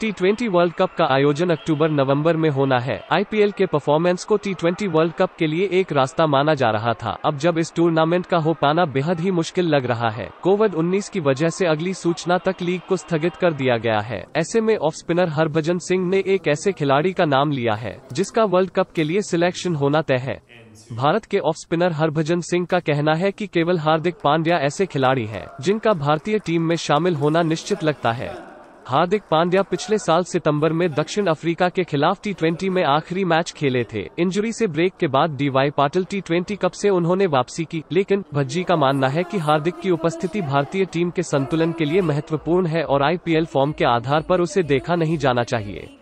T twenty world cup का आयोजन अक्टूबर नवंबर में होना है आईपीएल के परफॉर्मेंस को टी ट्वेंटी वर्ल्ड कप के लिए एक रास्ता माना जा रहा था अब जब इस टूर्नामेंट का हो पाना बेहद ही मुश्किल लग रहा है कोविड उन्नीस की वजह ऐसी अगली सूचना तक लीग को स्थगित कर दिया गया है ऐसे में ऑफ स्पिनर हरभजन सिंह ने एक ऐसे खिलाड़ी का नाम लिया है जिसका वर्ल्ड कप के लिए सिलेक्शन होना तय है भारत के ऑफ स्पिनर हरभजन सिंह का कहना है कि केवल हार्दिक पांड्या ऐसे खिलाड़ी हैं जिनका भारतीय टीम में शामिल होना निश्चित लगता है हार्दिक पांड्या पिछले साल सितंबर में दक्षिण अफ्रीका के खिलाफ टी में आखिरी मैच खेले थे इंजरी से ब्रेक के बाद DY Patil T twenty cup से उन्होंने वापसी की लेकिन भज्जी का मानना है कि हार्दिक की उपस्थिति भारतीय टीम के संतुलन के लिए महत्वपूर्ण है और आईपीएल फॉर्म के आधार पर उसे देखा नहीं जाना चाहिए